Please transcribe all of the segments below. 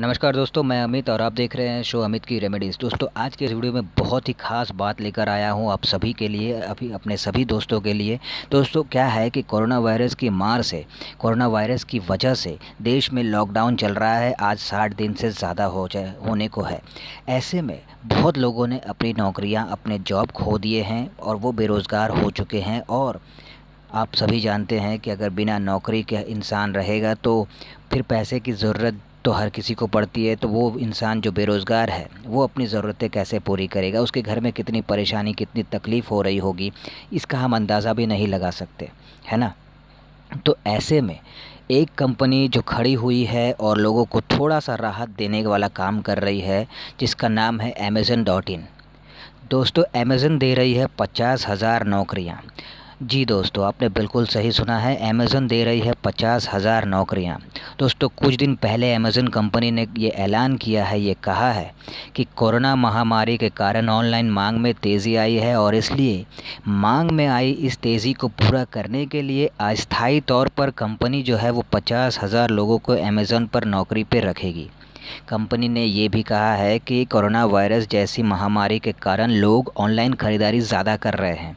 नमस्कार दोस्तों मैं अमित और आप देख रहे हैं शो अमित की रेमेडीज़ दोस्तों आज के इस वीडियो में बहुत ही खास बात लेकर आया हूं आप सभी के लिए अभी अपने सभी दोस्तों के लिए दोस्तों क्या है कि कोरोना वायरस की मार से कोरोना वायरस की वजह से देश में लॉकडाउन चल रहा है आज साठ दिन से ज़्यादा हो जाए होने को है ऐसे में बहुत लोगों ने अपनी नौकरियाँ अपने जॉब खो दिए हैं और वो बेरोज़गार हो चुके हैं और आप सभी जानते हैं कि अगर बिना नौकरी के इंसान रहेगा तो फिर पैसे की ज़रूरत तो हर किसी को पड़ती है तो वो इंसान जो बेरोज़गार है वो अपनी ज़रूरतें कैसे पूरी करेगा उसके घर में कितनी परेशानी कितनी तकलीफ़ हो रही होगी इसका हम अंदाज़ा भी नहीं लगा सकते है ना तो ऐसे में एक कंपनी जो खड़ी हुई है और लोगों को थोड़ा सा राहत देने वाला काम कर रही है जिसका नाम है अमेज़न डॉट इन दोस्तों अमेज़न दे रही है पचास हज़ार नौकरियाँ जी दोस्तों आपने बिल्कुल सही सुना है अमेज़न दे रही है पचास हज़ार नौकरियाँ दोस्तों कुछ दिन पहले अमेज़न कंपनी ने ये ऐलान किया है ये कहा है कि कोरोना महामारी के कारण ऑनलाइन मांग में तेज़ी आई है और इसलिए मांग में आई इस तेज़ी को पूरा करने के लिए अस्थायी तौर पर कंपनी जो है वो पचास हज़ार लोगों को अमेज़न पर नौकरी पर रखेगी कंपनी ने ये भी कहा है कि कोरोना वायरस जैसी महामारी के कारण लोग ऑनलाइन ख़रीदारी ज़्यादा कर रहे हैं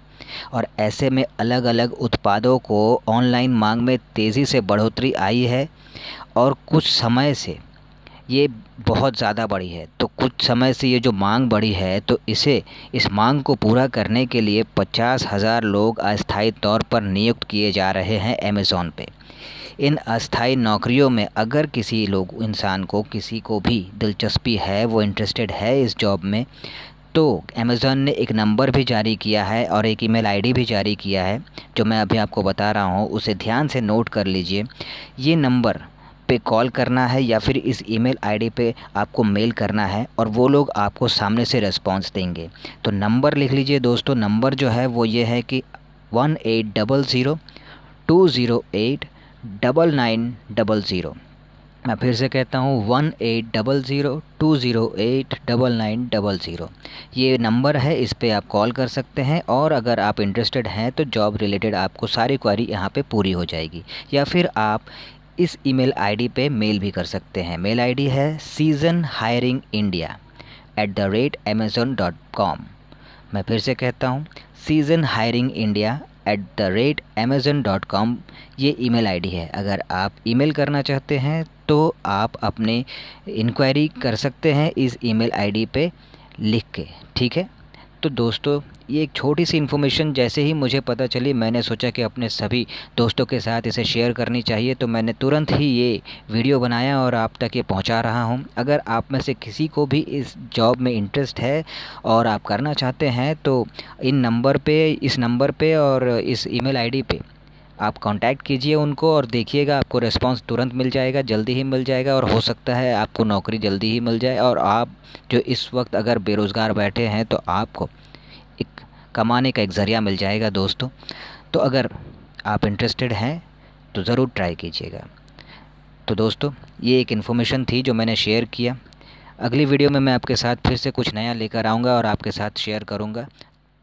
और ऐसे में अलग अलग उत्पादों को ऑनलाइन मांग में तेज़ी से बढ़ोतरी आई है और कुछ समय से ये बहुत ज़्यादा बढ़ी है तो कुछ समय से ये जो मांग बढ़ी है तो इसे इस मांग को पूरा करने के लिए पचास हज़ार लोग अस्थाई तौर पर नियुक्त किए जा रहे हैं अमेज़ोन पे इन अस्थाई नौकरियों में अगर किसी लोग इंसान को किसी को भी दिलचस्पी है वो इंटरेस्टेड है इस जॉब में तो अमेज़ॉन ने एक नंबर भी जारी किया है और एक ईमेल आईडी भी जारी किया है जो मैं अभी आपको बता रहा हूँ उसे ध्यान से नोट कर लीजिए ये नंबर पे कॉल करना है या फिर इस ईमेल आईडी पे आपको मेल करना है और वो लोग आपको सामने से रेस्पॉन्स देंगे तो नंबर लिख लीजिए दोस्तों नंबर जो है वो ये है कि one eight double zero two zero eight double nine double zero मैं फिर से कहता हूँ one eight double zero two zero eight double nine double zero ये नंबर है इस पर आप कॉल कर सकते हैं और अगर आप इंटरेस्टेड हैं तो जॉब रिलेटेड आपको सारी क्वारी यहाँ पे पूरी हो जाएगी या फिर आप इस ईमेल आईडी पे मेल भी कर सकते हैं मेल आईडी है season hiring India at the rate Amazon dot com मैं फिर से कहता हूँ season hiring India at the rate Amazon dot com ये आई डी है अगर आप ई मेल करना चाहते हैं तो आप अपने इंक्वायरी कर सकते हैं इस ई आई डी पे लिख के ठीक है तो दोस्तों ये एक छोटी सी इन्फॉर्मेशन जैसे ही मुझे पता चली मैंने सोचा कि अपने सभी दोस्तों के साथ इसे शेयर करनी चाहिए तो मैंने तुरंत ही ये वीडियो बनाया और आप तक ये पहुंचा रहा हूं अगर आप में से किसी को भी इस जॉब में इंटरेस्ट है और आप करना चाहते हैं तो इन नंबर पे इस नंबर पे और इस ईमेल आईडी पे आप कांटेक्ट कीजिए उनको और देखिएगा आपको रिस्पांस तुरंत मिल जाएगा जल्दी ही मिल जाएगा और हो सकता है आपको नौकरी जल्दी ही मिल जाए और आप जो इस वक्त अगर बेरोज़गार बैठे हैं तो आपको एक कमाने का एक ज़रिया मिल जाएगा दोस्तों तो अगर आप इंटरेस्टेड हैं तो ज़रूर ट्राई कीजिएगा तो दोस्तों ये एक इन्फॉर्मेशन थी जो मैंने शेयर किया अगली वीडियो में मैं आपके साथ फिर से कुछ नया लेकर आऊँगा और आपके साथ शेयर करूँगा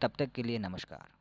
तब तक के लिए नमस्कार